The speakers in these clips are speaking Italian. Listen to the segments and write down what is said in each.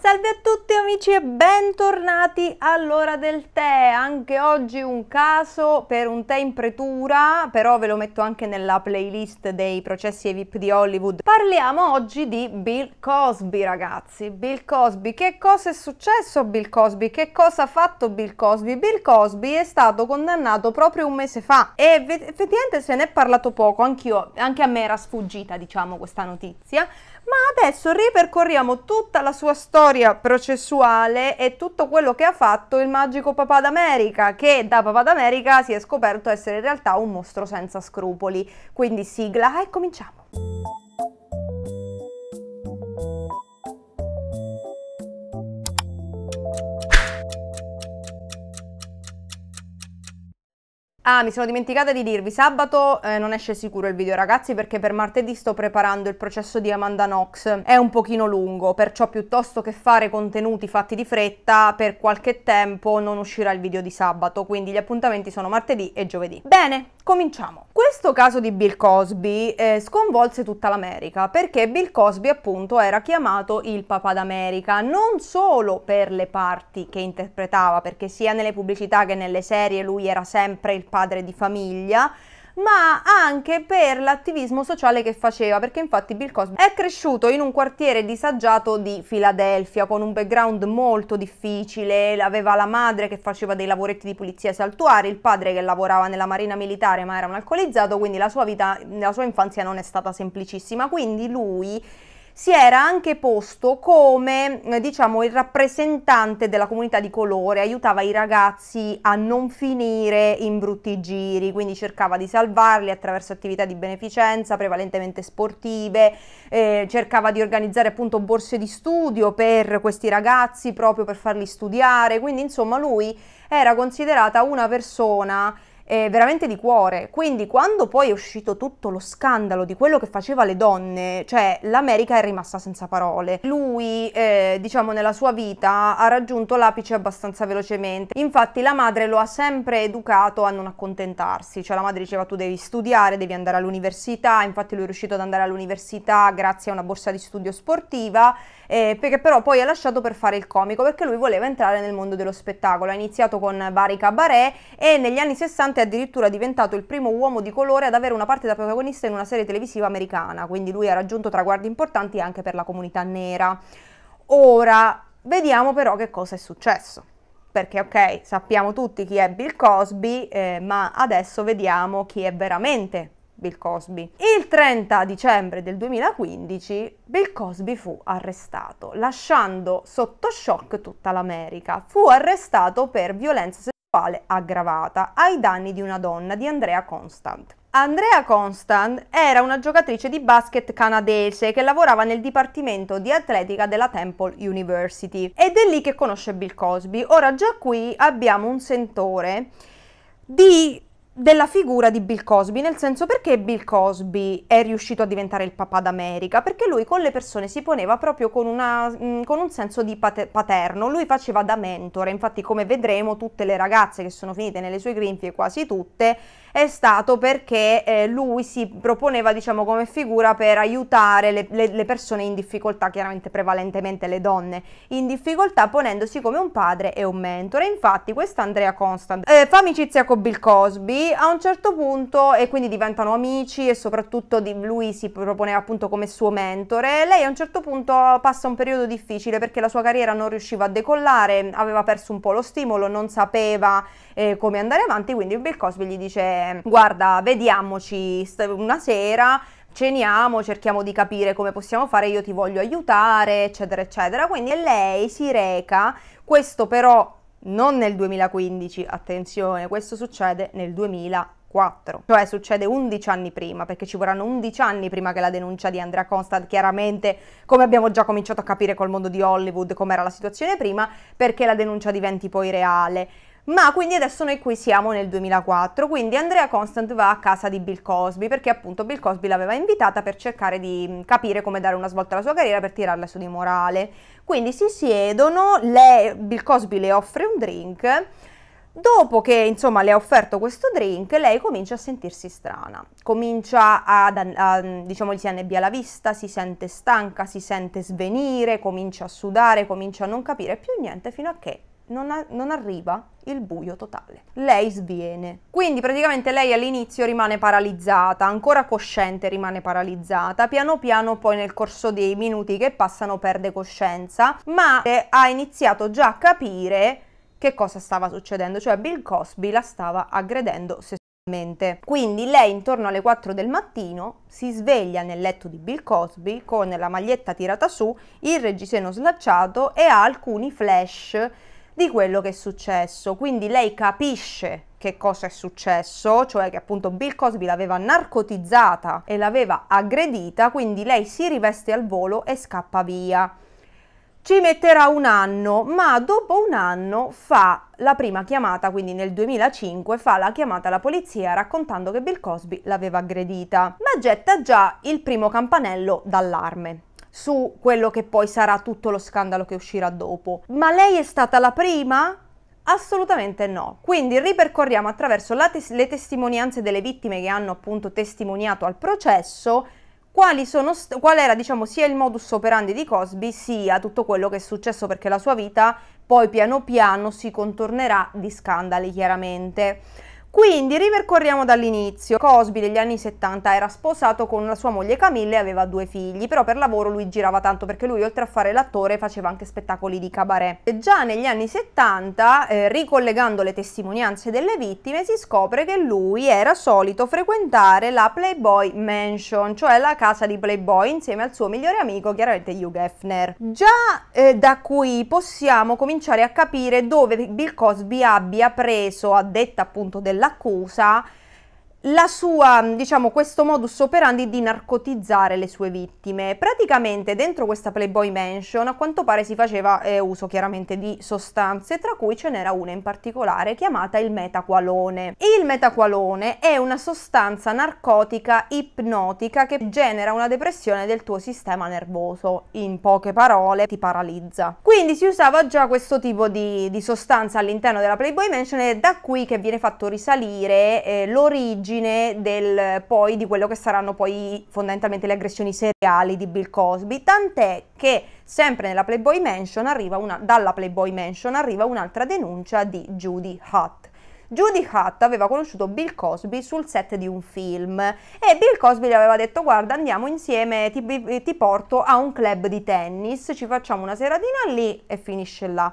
Salve a tutti amici e bentornati all'ora del tè, anche oggi un caso per un tè in pretura, però ve lo metto anche nella playlist dei processi e VIP di Hollywood. Parliamo oggi di Bill Cosby ragazzi, Bill Cosby, che cosa è successo a Bill Cosby, che cosa ha fatto Bill Cosby? Bill Cosby è stato condannato proprio un mese fa e effettivamente se ne è parlato poco, anch'io, anche a me era sfuggita diciamo questa notizia, ma adesso ripercorriamo tutta la sua storia processuale e tutto quello che ha fatto il magico Papà d'America, che da Papà d'America si è scoperto essere in realtà un mostro senza scrupoli. Quindi sigla e cominciamo. Ah, mi sono dimenticata di dirvi, sabato eh, non esce sicuro il video ragazzi perché per martedì sto preparando il processo di Amanda Knox, è un pochino lungo, perciò piuttosto che fare contenuti fatti di fretta, per qualche tempo non uscirà il video di sabato, quindi gli appuntamenti sono martedì e giovedì. Bene, Cominciamo. Questo caso di Bill Cosby eh, sconvolse tutta l'America perché Bill Cosby appunto era chiamato il papà d'America non solo per le parti che interpretava perché sia nelle pubblicità che nelle serie lui era sempre il padre di famiglia ma anche per l'attivismo sociale che faceva, perché infatti Bill Cosby è cresciuto in un quartiere disagiato di Filadelfia, con un background molto difficile, aveva la madre che faceva dei lavoretti di pulizia saltuari, il padre che lavorava nella marina militare ma era un alcolizzato, quindi la sua vita, la sua infanzia non è stata semplicissima, quindi lui si era anche posto come eh, diciamo il rappresentante della comunità di colore, aiutava i ragazzi a non finire in brutti giri, quindi cercava di salvarli attraverso attività di beneficenza prevalentemente sportive, eh, cercava di organizzare appunto borse di studio per questi ragazzi proprio per farli studiare, quindi insomma lui era considerata una persona eh, veramente di cuore. Quindi quando poi è uscito tutto lo scandalo di quello che faceva le donne, cioè l'America è rimasta senza parole. Lui, eh, diciamo, nella sua vita ha raggiunto l'apice abbastanza velocemente. Infatti la madre lo ha sempre educato a non accontentarsi, cioè la madre diceva tu devi studiare, devi andare all'università, infatti lui è riuscito ad andare all'università grazie a una borsa di studio sportiva, eh, che però poi ha lasciato per fare il comico perché lui voleva entrare nel mondo dello spettacolo. Ha iniziato con vari cabaret e negli anni 60 è addirittura diventato il primo uomo di colore ad avere una parte da protagonista in una serie televisiva americana, quindi lui ha raggiunto traguardi importanti anche per la comunità nera. Ora, vediamo però che cosa è successo. Perché ok, sappiamo tutti chi è Bill Cosby, eh, ma adesso vediamo chi è veramente Bill Cosby. Il 30 dicembre del 2015 Bill Cosby fu arrestato, lasciando sotto shock tutta l'America. Fu arrestato per violenza sessuale sessuale aggravata ai danni di una donna di Andrea Constant. Andrea Constant era una giocatrice di basket canadese che lavorava nel dipartimento di atletica della Temple University ed è lì che conosce Bill Cosby. Ora già qui abbiamo un sentore di della figura di Bill Cosby, nel senso perché Bill Cosby è riuscito a diventare il papà d'America, perché lui con le persone si poneva proprio con, una, mm, con un senso di paterno, lui faceva da mentore, infatti come vedremo tutte le ragazze che sono finite nelle sue grinfie, quasi tutte, è stato perché eh, lui si proponeva diciamo come figura per aiutare le, le, le, persone in difficoltà, chiaramente prevalentemente le donne, in difficoltà ponendosi come un padre e un mentore. Infatti questa Andrea Constant eh, fa amicizia con Bill Cosby a un certo punto e quindi diventano amici e soprattutto di, lui si proponeva appunto come suo mentore. Lei a un certo punto passa un periodo difficile perché la sua carriera non riusciva a decollare, aveva perso un po' lo stimolo, non sapeva eh, come andare avanti, quindi Bill Cosby gli dice guarda vediamoci una sera ceniamo, cerchiamo di capire come possiamo fare, io ti voglio aiutare, eccetera, eccetera. Quindi lei si reca, questo però non nel 2015, attenzione, questo succede nel 2004, cioè succede 11 anni prima, perché ci vorranno 11 anni prima che la denuncia di Andrea Constant, chiaramente come abbiamo già cominciato a capire col mondo di Hollywood com'era la situazione prima, perché la denuncia diventi poi reale. Ma quindi adesso noi qui siamo nel 2004, quindi Andrea Constant va a casa di Bill Cosby perché appunto Bill Cosby l'aveva invitata per cercare di mm, capire come dare una svolta alla sua carriera per tirarla su di morale. Quindi si siedono, lei, Bill Cosby le offre un drink. Dopo che insomma le ha offerto questo drink, lei comincia a sentirsi strana, comincia ad, a, mm, diciamo, gli si annebbia la vista, si sente stanca, si sente svenire, comincia a sudare, comincia a non capire più niente fino a che non, a- non arriva il buio totale. Lei sviene. Quindi praticamente lei all'inizio rimane paralizzata, ancora cosciente rimane paralizzata, piano piano poi nel corso dei minuti che passano perde coscienza, ma eh, ha iniziato già a capire che cosa stava succedendo, cioè Bill Cosby la stava aggredendo sessualmente. Quindi lei intorno alle 4 del mattino si sveglia nel letto di Bill Cosby con la maglietta tirata su, il reggiseno slacciato e ha alcuni flash di quello che è successo. Quindi lei capisce che cosa è successo, cioè che appunto Bill Cosby l'aveva narcotizzata e l'aveva aggredita, quindi lei si riveste al volo e scappa via. Ci metterà un anno, ma dopo un anno fa la prima chiamata, quindi nel 2005 fa la chiamata alla polizia raccontando che Bill Cosby l'aveva aggredita, ma getta già il primo campanello d'allarme su quello che poi sarà tutto lo scandalo che uscirà dopo. Ma lei è stata la prima? Assolutamente no. Quindi ripercorriamo attraverso tes- le testimonianze delle vittime che hanno appunto testimoniato al processo St- qual era diciamo, sia il modus operandi di Cosby sia tutto quello che è successo perché la sua vita poi piano piano si contornerà di scandali chiaramente. Quindi ripercorriamo dall'inizio. Cosby negli anni 70 era sposato con la sua moglie Camille e aveva due figli, però per lavoro lui girava tanto perché lui oltre a fare l'attore faceva anche spettacoli di cabaret. E già negli anni 70, eh, ricollegando le testimonianze delle vittime, si scopre che lui era solito frequentare la Playboy Mansion, cioè la casa di Playboy insieme al suo migliore amico, chiaramente Hugh Hefner. Già eh, da qui possiamo cominciare a capire dove Bill Cosby abbia preso, a detta appunto della l'accusa la sua, diciamo, questo modus operandi di narcotizzare le sue vittime. Praticamente dentro questa Playboy Mansion a quanto pare si faceva eh, uso chiaramente di sostanze, tra cui ce n'era una in particolare chiamata il metaqualone. Il metaqualone è una sostanza narcotica ipnotica che genera una depressione del tuo sistema nervoso, in poche parole ti paralizza. Quindi si usava già questo tipo di, di sostanza all'interno della Playboy Mansion ed è da qui che viene fatto risalire eh, l'origine origine del, poi, di quello che saranno poi fondamentalmente le aggressioni seriali di Bill Cosby, tant'è che sempre nella Playboy Mansion arriva una, dalla Playboy Mansion arriva un'altra denuncia di Judy Hutt. Judy Hutt aveva conosciuto Bill Cosby sul set di un film e Bill Cosby gli aveva detto guarda andiamo insieme, ti, ti porto a un club di tennis, ci facciamo una seratina lì e finisce là.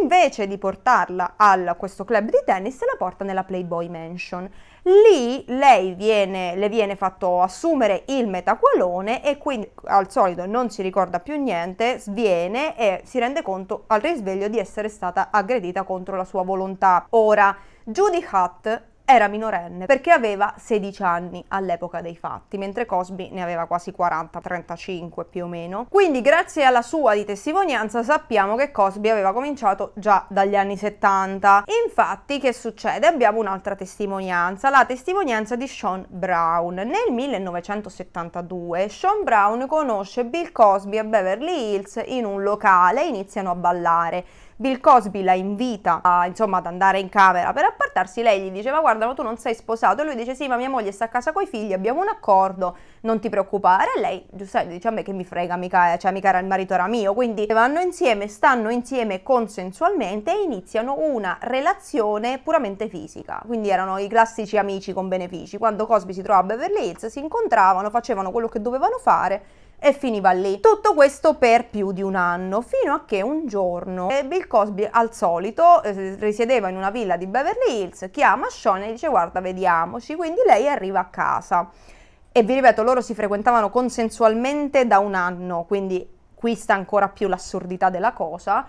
Invece di portarla a questo club di tennis, la porta nella Playboy Mansion. Lì lei viene, le viene fatto assumere il metaqualone e quindi al solito non si ricorda più niente, sviene e si rende conto al risveglio di essere stata aggredita contro la sua volontà. Ora, Judy Hutt era minorenne perché aveva 16 anni all'epoca dei fatti, mentre Cosby ne aveva quasi 40, 35 più o meno. Quindi grazie alla sua di testimonianza sappiamo che Cosby aveva cominciato già dagli anni 70. Infatti che succede? Abbiamo un'altra testimonianza, la testimonianza di Sean Brown. Nel 1972 Sean Brown conosce Bill Cosby a Beverly Hills in un locale e iniziano a ballare. Bill Cosby la invita a, insomma, ad andare in camera per appartarsi, lei gli dice ma guarda ma tu non sei sposato e lui dice sì ma mia moglie sta a casa coi figli, abbiamo un accordo, non ti preoccupare e lei giustamente dice a me che mi frega mica, eh, cioè mica era il marito era mio, quindi vanno insieme, stanno insieme consensualmente e iniziano una relazione puramente fisica, quindi erano i classici amici con benefici, quando Cosby si trovava a Beverly Hills si incontravano, facevano quello che dovevano fare e finiva lì. Tutto questo per più di un anno, fino a che un giorno eh, Bill Cosby al solito eh, risiedeva in una villa di Beverly Hills, chiama Sean e dice guarda vediamoci, quindi lei arriva a casa. E vi ripeto, loro si frequentavano consensualmente da un anno, quindi qui sta ancora più l'assurdità della cosa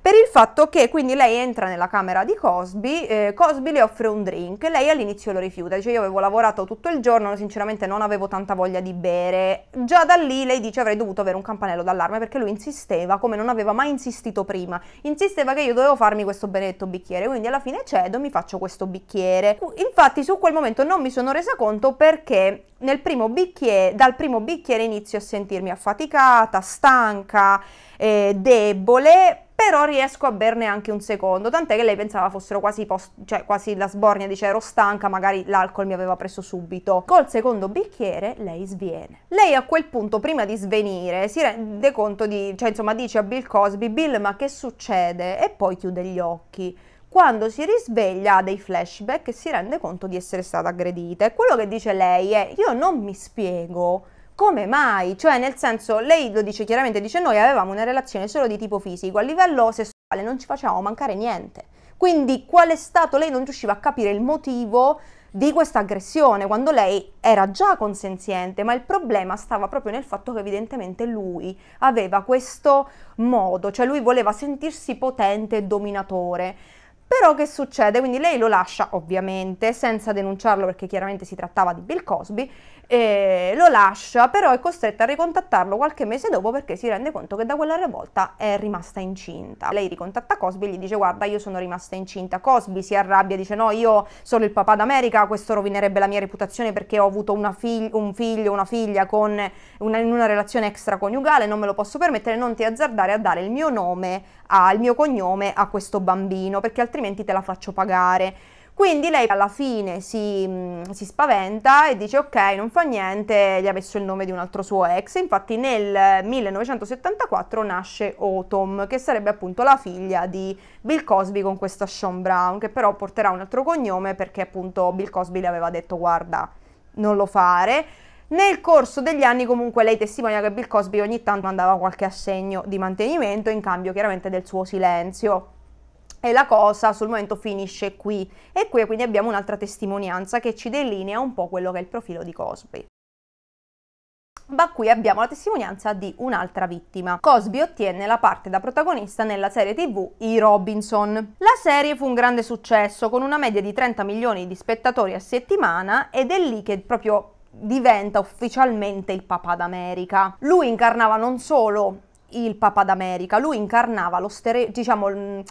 per il fatto che quindi lei entra nella camera di Cosby, eh, Cosby le offre un drink, lei all'inizio lo rifiuta, dice io avevo lavorato tutto il giorno, sinceramente non avevo tanta voglia di bere, già da lì lei dice avrei dovuto avere un campanello d'allarme perché lui insisteva come non aveva mai insistito prima, insisteva che io dovevo farmi questo benedetto bicchiere, quindi alla fine cedo, e mi faccio questo bicchiere, infatti su quel momento non mi sono resa conto perché primo bicchiere, dal primo bicchiere inizio a sentirmi affaticata, stanca, eh, debole, però riesco a berne anche un secondo, tant'è che lei pensava fossero quasi, post, cioè quasi la sbornia, dice ero stanca, magari l'alcol mi aveva preso subito. Col secondo bicchiere lei sviene. Lei a quel punto, prima di svenire, si rende conto di, cioè insomma dice a Bill Cosby, Bill ma che succede? E poi chiude gli occhi quando si risveglia ha dei flashback e si rende conto di essere stata aggredita. E quello che dice lei è: Io non mi spiego come mai? Cioè, nel senso, lei lo dice chiaramente, dice noi avevamo una relazione solo di tipo fisico, a livello sessuale non ci facevamo mancare niente. Quindi qual è stato? Lei non riusciva a capire il motivo di questa aggressione quando lei era già consenziente, ma il problema stava proprio nel fatto che evidentemente lui aveva questo modo, cioè lui voleva sentirsi potente e dominatore. Però che succede? Quindi lei lo lascia ovviamente senza denunciarlo perché chiaramente si trattava di Bill Cosby eh, lo lascia, però è costretta a ricontattarlo qualche mese dopo perché si rende conto che da quella rivolta è rimasta incinta. Lei ricontatta Cosby e gli dice guarda io sono rimasta incinta, Cosby si arrabbia, dice no io sono il papà d'America, questo rovinerebbe la mia reputazione perché ho avuto fig un figlio, una figlia con una, in una relazione extraconiugale, non me lo posso permettere, non ti azzardare a dare il mio nome, a, il mio cognome a questo bambino perché altrimenti te la faccio pagare. Quindi lei alla fine si, mm, si, spaventa e dice ok, non fa niente, gli ha messo il nome di un altro suo ex. Infatti nel 1974 nasce Autumn, che sarebbe appunto la figlia di Bill Cosby con questa Sean Brown, che però porterà un altro cognome perché appunto Bill Cosby le aveva detto guarda, non lo fare. Nel corso degli anni comunque lei testimonia che Bill Cosby ogni tanto mandava qualche assegno di mantenimento in cambio chiaramente del suo silenzio e la cosa sul momento finisce qui. E qui quindi abbiamo un'altra testimonianza che ci delinea un po' quello che è il profilo di Cosby. Ma qui abbiamo la testimonianza di un'altra vittima. Cosby ottiene la parte da protagonista nella serie tv I Robinson. La serie fu un grande successo con una media di 30 milioni di spettatori a settimana ed è lì che proprio diventa ufficialmente il papà d'America. Lui incarnava non solo il papà d'America, lui incarnava lo stereotipo, diciamo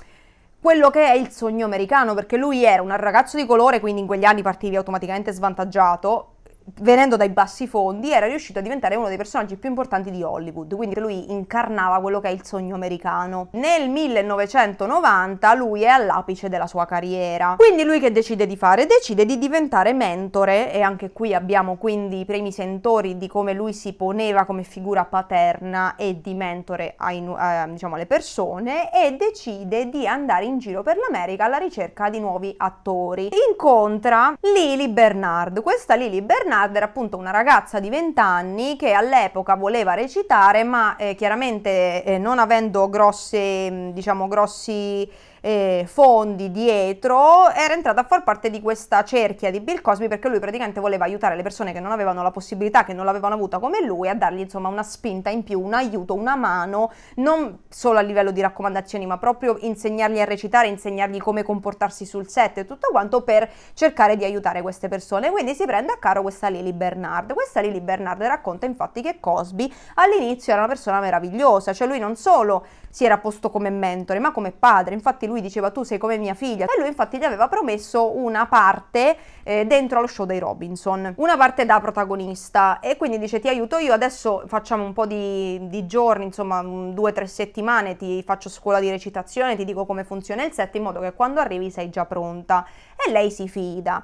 quello che è il sogno americano, perché lui era un ragazzo di colore, quindi in quegli anni partivi automaticamente svantaggiato, venendo dai bassi fondi, era riuscito a diventare uno dei personaggi più importanti di Hollywood, quindi lui incarnava quello che è il sogno americano. Nel 1990 lui è all'apice della sua carriera, quindi lui che decide di fare? Decide di diventare mentore e anche qui abbiamo quindi i primi sentori di come lui si poneva come figura paterna e di mentore ai, eh, diciamo, alle persone e decide di andare in giro per l'America alla ricerca di nuovi attori. Incontra Lily Bernard, questa Lily Bernard Bernard era appunto una ragazza di 20 anni che all'epoca voleva recitare ma eh, chiaramente eh, non avendo grosse, diciamo, grossi eh, fondi dietro, era entrata a far parte di questa cerchia di Bill Cosby perché lui praticamente voleva aiutare le persone che non avevano la possibilità, che non l'avevano avuta come lui, a dargli insomma una spinta in più, un aiuto, una mano, non solo a livello di raccomandazioni, ma proprio insegnargli a recitare, insegnargli come comportarsi sul set e tutto quanto per cercare di aiutare queste persone. Quindi si prende a caro questa Lily Bernard. Questa Lily Bernard racconta infatti che Cosby all'inizio era una persona meravigliosa, cioè lui non solo si era posto come mentore, ma come padre. Infatti lui lui diceva tu sei come mia figlia e lui infatti gli aveva promesso una parte eh, dentro allo show dei Robinson, una parte da protagonista e quindi dice ti aiuto io adesso facciamo un po' di, di giorni, insomma due o tre settimane, ti faccio scuola di recitazione, ti dico come funziona il set in modo che quando arrivi sei già pronta e lei si fida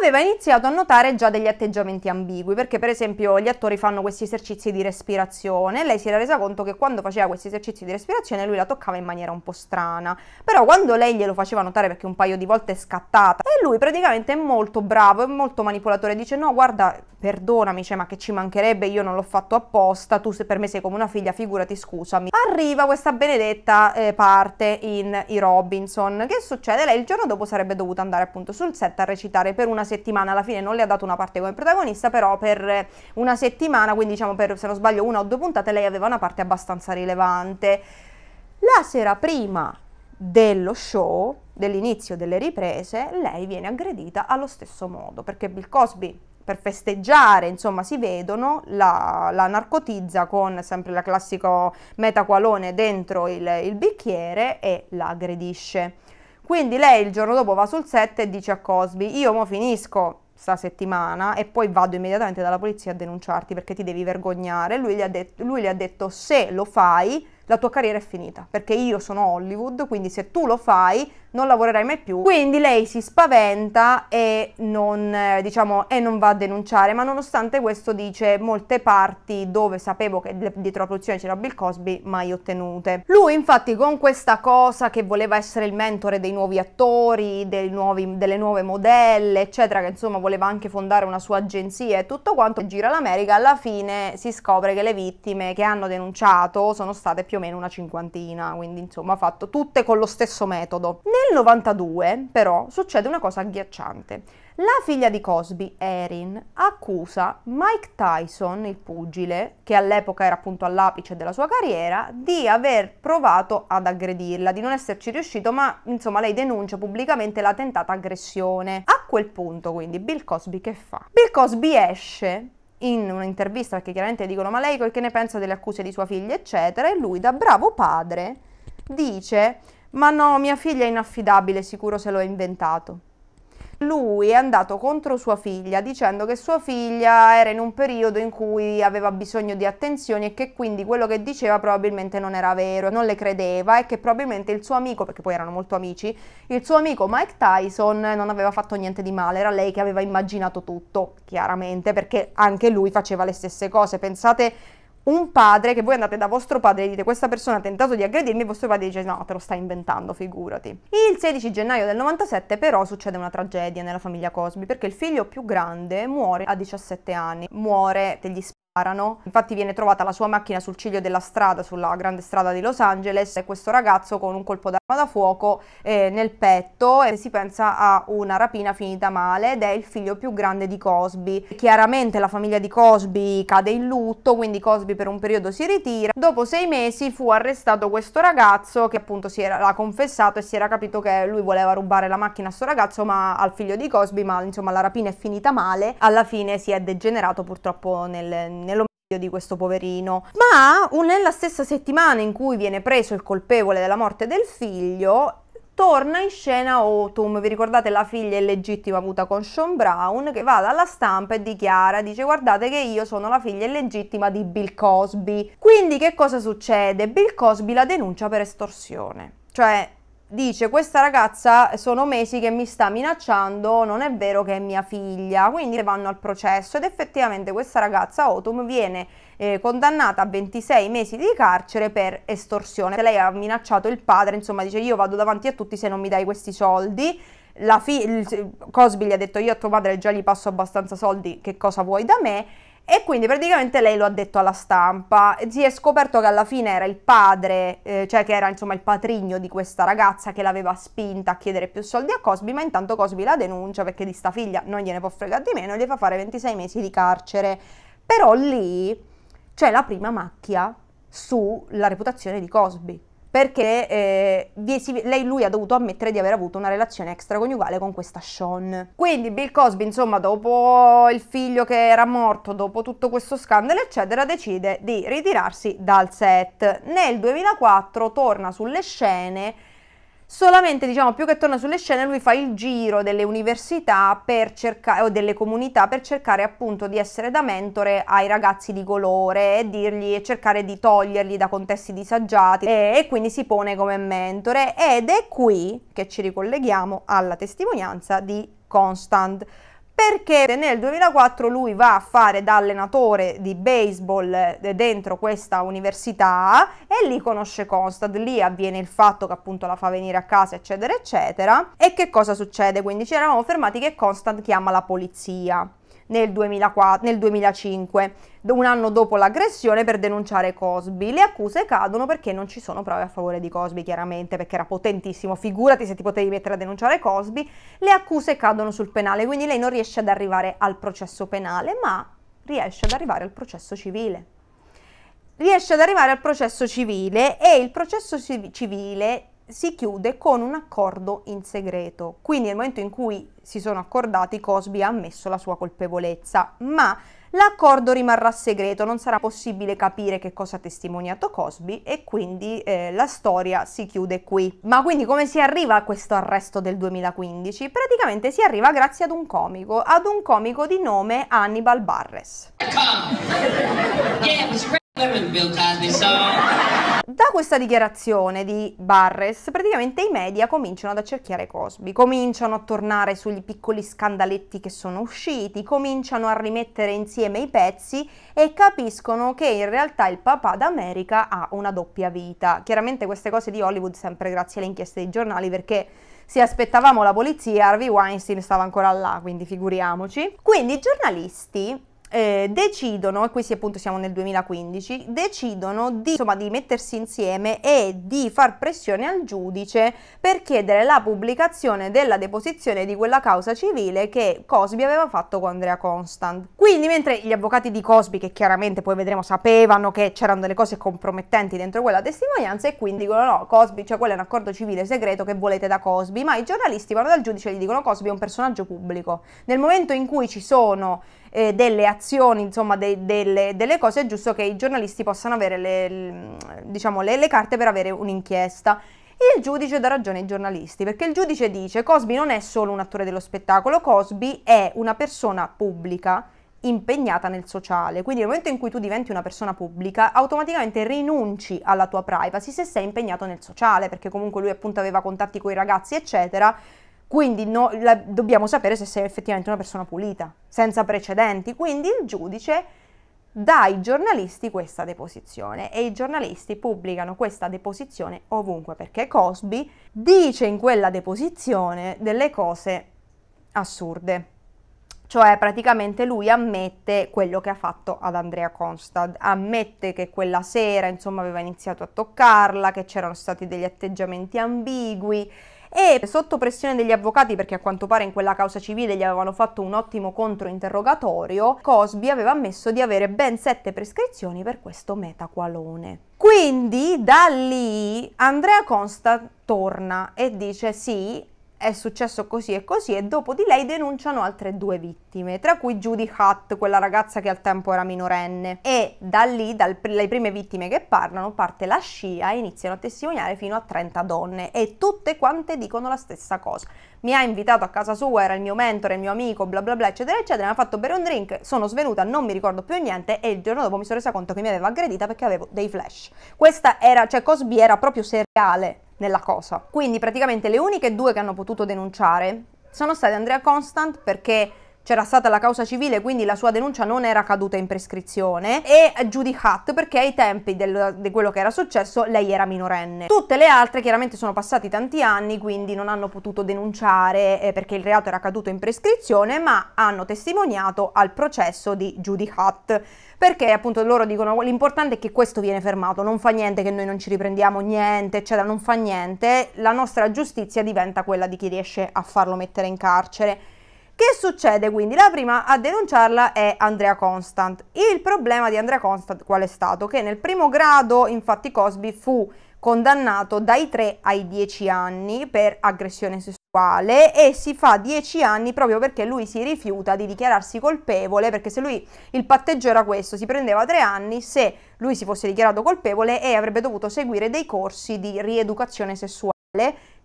aveva iniziato a notare già degli atteggiamenti ambigui, perché per esempio gli attori fanno questi esercizi di respirazione, lei si era resa conto che quando faceva questi esercizi di respirazione lui la toccava in maniera un po' strana, però quando lei glielo faceva notare perché un paio di volte è scattata, e lui praticamente è molto bravo, è molto manipolatore, dice no guarda perdonami, cioè, ma che ci mancherebbe, io non l'ho fatto apposta, tu se per me sei come una figlia, figurati scusami. Arriva questa benedetta eh, parte in I Robinson, che succede? Lei il giorno dopo sarebbe dovuta andare appunto sul set a recitare per una una settimana, alla fine non le ha dato una parte come protagonista, però per una settimana, quindi diciamo per, se non sbaglio, una o due puntate, lei aveva una parte abbastanza rilevante. La sera prima dello show, dell'inizio delle riprese, lei viene aggredita allo stesso modo, perché Bill Cosby per festeggiare, insomma, si vedono, la, la narcotizza con sempre il classico metaqualone dentro il, il bicchiere e la aggredisce. Quindi lei il giorno dopo va sul set e dice a Cosby, io mo finisco sta settimana e poi vado immediatamente dalla polizia a denunciarti perché ti devi vergognare. Lui gli ha, det- lui gli ha detto, se lo fai la tua carriera è finita, perché io sono Hollywood, quindi se tu lo fai non lavorerai mai più. Quindi lei si spaventa e non, eh, diciamo, e non va a denunciare, ma nonostante questo dice molte parti dove sapevo che dietro la produzione c'era Bill Cosby mai ottenute. Lui infatti con questa cosa che voleva essere il mentore dei nuovi attori, dei nuovi, delle nuove modelle, eccetera, che insomma voleva anche fondare una sua agenzia e tutto quanto, gira l'America, alla fine si scopre che le vittime che hanno denunciato sono state più più o meno una cinquantina, quindi insomma fatto tutte con lo stesso metodo. Nel 92 però succede una cosa agghiacciante. La figlia di Cosby, Erin, accusa Mike Tyson, il pugile, che all'epoca era appunto all'apice della sua carriera, di aver provato ad aggredirla, di non esserci riuscito, ma insomma lei denuncia pubblicamente la tentata aggressione. A quel punto quindi Bill Cosby che fa? Bill Cosby esce in un'intervista, perché chiaramente dicono ma lei che ne pensa delle accuse di sua figlia, eccetera, e lui da bravo padre dice ma no, mia figlia è inaffidabile, sicuro se lo ha inventato lui è andato contro sua figlia dicendo che sua figlia era in un periodo in cui aveva bisogno di attenzioni e che quindi quello che diceva probabilmente non era vero, non le credeva e che probabilmente il suo amico, perché poi erano molto amici, il suo amico Mike Tyson non aveva fatto niente di male, era lei che aveva immaginato tutto, chiaramente, perché anche lui faceva le stesse cose. Pensate un padre che voi andate da vostro padre e dite questa persona ha tentato di aggredirmi e vostro padre dice no te lo stai inventando figurati il 16 gennaio del 97 però succede una tragedia nella famiglia Cosby perché il figlio più grande muore a 17 anni muore degli sp- Infatti viene trovata la sua macchina sul ciglio della strada, sulla grande strada di Los Angeles e questo ragazzo con un colpo da da fuoco eh, nel petto e si pensa a una rapina finita male ed è il figlio più grande di Cosby. Chiaramente la famiglia di Cosby cade in lutto, quindi Cosby per un periodo si ritira. Dopo sei mesi fu arrestato questo ragazzo che appunto si era confessato e si era capito che lui voleva rubare la macchina a sto ragazzo ma al figlio di Cosby, ma insomma la rapina è finita male. Alla fine si è degenerato purtroppo nel, nell'omicidio di questo poverino. Ma nella stessa settimana in cui viene preso il colpevole della morte del figlio, torna in scena Autumn, vi ricordate la figlia illegittima avuta con Sean Brown, che va dalla stampa e dichiara, dice guardate che io sono la figlia illegittima di Bill Cosby. Quindi che cosa succede? Bill Cosby la denuncia per estorsione. Cioè, dice questa ragazza eh, sono mesi che mi sta minacciando, non è vero che è mia figlia, quindi vanno al processo ed effettivamente questa ragazza Autumn viene eh, condannata a 26 mesi di carcere per estorsione. Lei ha minacciato il padre, insomma dice io vado davanti a tutti se non mi dai questi soldi. La fi- Cosby gli ha detto io a tuo padre già gli passo abbastanza soldi, che cosa vuoi da me? E quindi praticamente lei lo ha detto alla stampa. Si è scoperto che alla fine era il padre, eh, cioè che era insomma il patrigno di questa ragazza che l'aveva spinta a chiedere più soldi a Cosby, ma intanto Cosby la denuncia perché di sta figlia non gliene può fregare di meno, e gli fa fare 26 mesi di carcere. Però lì c'è la prima macchia sulla reputazione di Cosby perché eh, lei, lui ha dovuto ammettere di aver avuto una relazione extraconiugale con questa Sean. Quindi Bill Cosby, insomma, dopo il figlio che era morto, dopo tutto questo scandalo, eccetera, decide di ritirarsi dal set. Nel 2004 torna sulle scene solamente diciamo più che torna sulle scene lui fa il giro delle università cerca- o delle comunità per cercare appunto di essere da mentore ai ragazzi di colore e dirgli e cercare di toglierli da contesti disagiati e, e quindi si pone come mentore ed è qui che ci ricolleghiamo alla testimonianza di Constant perché nel 2004 lui va a fare da allenatore di baseball eh, dentro questa università e lì conosce Constad, lì avviene il fatto che appunto la fa venire a casa eccetera eccetera e che cosa succede? Quindi ci eravamo fermati che Constad chiama la polizia nel, 2004, nel 2005, un anno dopo l'aggressione per denunciare Cosby. Le accuse cadono perché non ci sono prove a favore di Cosby, chiaramente, perché era potentissimo. Figurati se ti potevi mettere a denunciare Cosby. Le accuse cadono sul penale, quindi lei non riesce ad arrivare al processo penale, ma riesce ad arrivare al processo civile riesce ad arrivare al processo civile e il processo civile si chiude con un accordo in segreto. Quindi nel momento in cui si sono accordati, Cosby ha ammesso la sua colpevolezza, ma l'accordo rimarrà segreto, non sarà possibile capire che cosa ha testimoniato Cosby e quindi eh, la storia si chiude qui. Ma quindi come si arriva a questo arresto del 2015? Praticamente si arriva grazie ad un comico, ad un comico di nome Hannibal Barres. Da questa dichiarazione di Barres, praticamente i media cominciano ad accerchiare Cosby, cominciano a tornare sugli piccoli scandaletti che sono usciti, cominciano a rimettere insieme i pezzi e capiscono che in realtà il papà d'America ha una doppia vita. Chiaramente queste cose di Hollywood sempre grazie alle inchieste dei giornali perché se aspettavamo la polizia Harvey Weinstein stava ancora là, quindi figuriamoci. Quindi i giornalisti eh, decidono, e questi appunto siamo nel 2015, decidono di, insomma, di mettersi insieme e di far pressione al giudice per chiedere la pubblicazione della deposizione di quella causa civile che Cosby aveva fatto con Andrea Constant. Quindi mentre gli avvocati di Cosby, che chiaramente poi vedremo sapevano che c'erano delle cose compromettenti dentro quella testimonianza e quindi dicono no, Cosby, cioè quello è un accordo civile segreto che volete da Cosby, ma i giornalisti vanno dal giudice e gli dicono Cosby è un personaggio pubblico. Nel momento in cui ci sono eh, delle azioni, insomma de, delle, delle, cose, è giusto che i giornalisti possano avere le, diciamo, le, le carte per avere un'inchiesta. Il giudice dà ragione ai giornalisti, perché il giudice dice Cosby non è solo un attore dello spettacolo, Cosby è una persona pubblica impegnata nel sociale. Quindi nel momento in cui tu diventi una persona pubblica, automaticamente rinunci alla tua privacy se sei impegnato nel sociale, perché comunque lui appunto aveva contatti con i ragazzi, eccetera. Quindi no, la, dobbiamo sapere se sei effettivamente una persona pulita, senza precedenti. Quindi il giudice dà ai giornalisti questa deposizione e i giornalisti pubblicano questa deposizione ovunque perché Cosby dice in quella deposizione delle cose assurde. Cioè praticamente lui ammette quello che ha fatto ad Andrea Constad, ammette che quella sera insomma aveva iniziato a toccarla, che c'erano stati degli atteggiamenti ambigui, e sotto pressione degli avvocati perché a quanto pare in quella causa civile gli avevano fatto un ottimo controinterrogatorio, Cosby aveva ammesso di avere ben sette prescrizioni per questo metaqualone. Quindi da lì Andrea Consta torna e dice sì, è successo così e così e dopo di lei denunciano altre due vittime, tra cui Judy Hutt, quella ragazza che al tempo era minorenne. E da lì, dalle prime vittime che parlano, parte la scia e iniziano a testimoniare fino a 30 donne e tutte quante dicono la stessa cosa. Mi ha invitato a casa sua, era il mio mentore, il mio amico, bla bla bla, eccetera, eccetera, mi ha fatto bere un drink, sono svenuta, non mi ricordo più niente e il giorno dopo mi sono resa conto che mi aveva aggredita perché avevo dei flash. Questa era, cioè Cosby era proprio seriale nella cosa. Quindi praticamente le uniche due che hanno potuto denunciare sono state Andrea Constant perché c'era stata la causa civile, quindi la sua denuncia non era caduta in prescrizione, e Judy Hutt perché ai tempi del, di quello che era successo lei era minorenne. Tutte le altre chiaramente sono passati tanti anni, quindi non hanno potuto denunciare eh, perché il reato era caduto in prescrizione, ma hanno testimoniato al processo di Judy Hutt perché appunto loro dicono l'importante è che questo viene fermato, non fa niente che noi non ci riprendiamo niente, eccetera, non fa niente, la nostra giustizia diventa quella di chi riesce a farlo mettere in carcere. Che succede quindi? La prima a denunciarla è Andrea Constant. Il problema di Andrea Constant qual è stato? Che nel primo grado infatti Cosby fu condannato dai 3 ai 10 anni per aggressione sessuale e si fa 10 anni proprio perché lui si rifiuta di dichiararsi colpevole, perché se lui il patteggio era questo, si prendeva 3 anni se lui si fosse dichiarato colpevole e avrebbe dovuto seguire dei corsi di rieducazione sessuale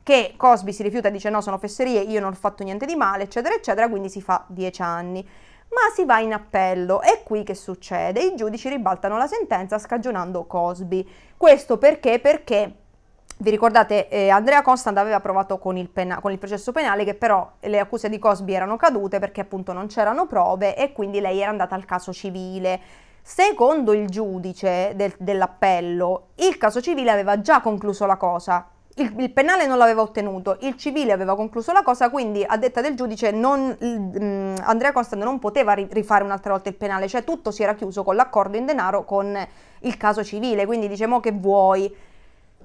che Cosby si rifiuta e dice no, sono fesserie, io non ho fatto niente di male, eccetera, eccetera, quindi si fa 10 anni. Ma si va in appello, è qui che succede, i giudici ribaltano la sentenza scagionando Cosby. Questo perché? Perché... Vi ricordate, eh, Andrea Constant aveva provato con il, pena- con il, processo penale che però le accuse di Cosby erano cadute perché appunto non c'erano prove e quindi lei era andata al caso civile. Secondo il giudice del- dell'appello, il caso civile aveva già concluso la cosa, il, il, penale non l'aveva ottenuto, il civile aveva concluso la cosa, quindi a detta del giudice non, mh, mm, Andrea Costante non poteva rifare un'altra volta il penale, cioè tutto si era chiuso con l'accordo in denaro con il caso civile, quindi dice mo che vuoi.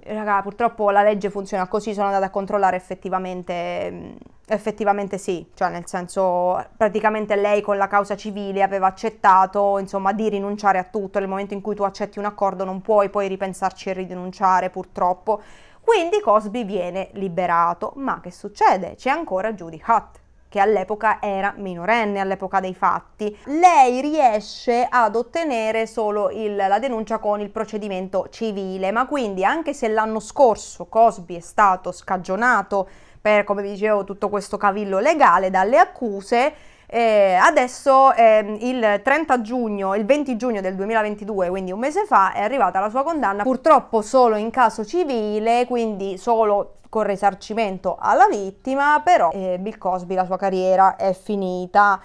Raga, purtroppo la legge funziona così, sono andata a controllare effettivamente, mh, mm, effettivamente sì, cioè nel senso praticamente lei con la causa civile aveva accettato insomma di rinunciare a tutto, nel momento in cui tu accetti un accordo non puoi poi ripensarci e ridenunciare purtroppo quindi Cosby viene liberato, ma che succede? C'è ancora Judy Hutt che all'epoca era minorenne, all'epoca dei fatti. Lei riesce ad ottenere solo il, la denuncia con il procedimento civile, ma quindi anche se l'anno scorso Cosby è stato scagionato per, come vi dicevo, tutto questo cavillo legale dalle accuse, eh, adesso eh, il 30 giugno, il 20 giugno del 2022, quindi un mese fa, è arrivata la sua condanna, purtroppo solo in caso civile, quindi solo con risarcimento alla vittima, però eh, Bill Cosby la sua carriera è finita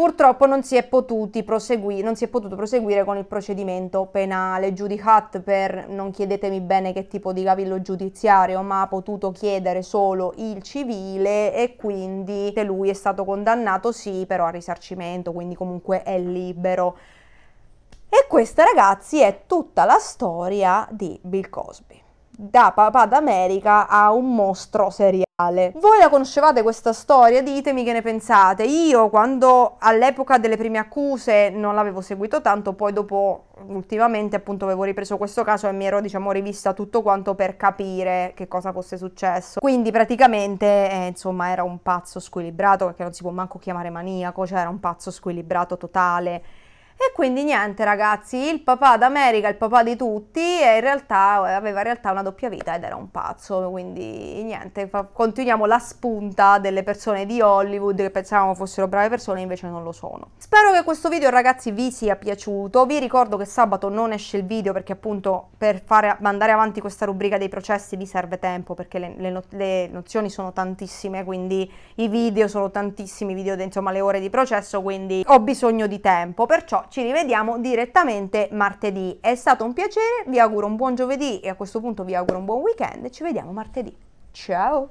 purtroppo non si, prosegui- non si, è potuto proseguire con il procedimento penale. Judicat per, non chiedetemi bene che tipo di cavillo giudiziario, ma ha potuto chiedere solo il civile e quindi lui è stato condannato sì, però a risarcimento, quindi comunque è libero. E questa ragazzi è tutta la storia di Bill Cosby da papà d'America a un mostro seriale. Voi la conoscevate questa storia? Ditemi che ne pensate. Io quando all'epoca delle prime accuse non l'avevo seguito tanto, poi dopo ultimamente appunto avevo ripreso questo caso e mi ero diciamo rivista tutto quanto per capire che cosa fosse successo. Quindi praticamente eh, insomma era un pazzo squilibrato perché non si può manco chiamare maniaco, cioè era un pazzo squilibrato totale e quindi niente ragazzi, il papà d'America, il papà di tutti, in realtà eh, aveva in realtà una doppia vita ed era un pazzo, quindi niente, continuiamo la spunta delle persone di Hollywood che pensavamo fossero brave persone, invece non lo sono. Spero che questo video ragazzi vi sia piaciuto, vi ricordo che sabato non esce il video perché appunto per fare, andare avanti questa rubrica dei processi vi serve tempo perché le, le, no, le nozioni sono tantissime, quindi i video sono tantissimi, video, insomma le ore di processo, quindi ho bisogno di tempo, perciò ci rivediamo direttamente martedì. È stato un piacere, vi auguro un buon giovedì e a questo punto vi auguro un buon weekend. Ci vediamo martedì. Ciao!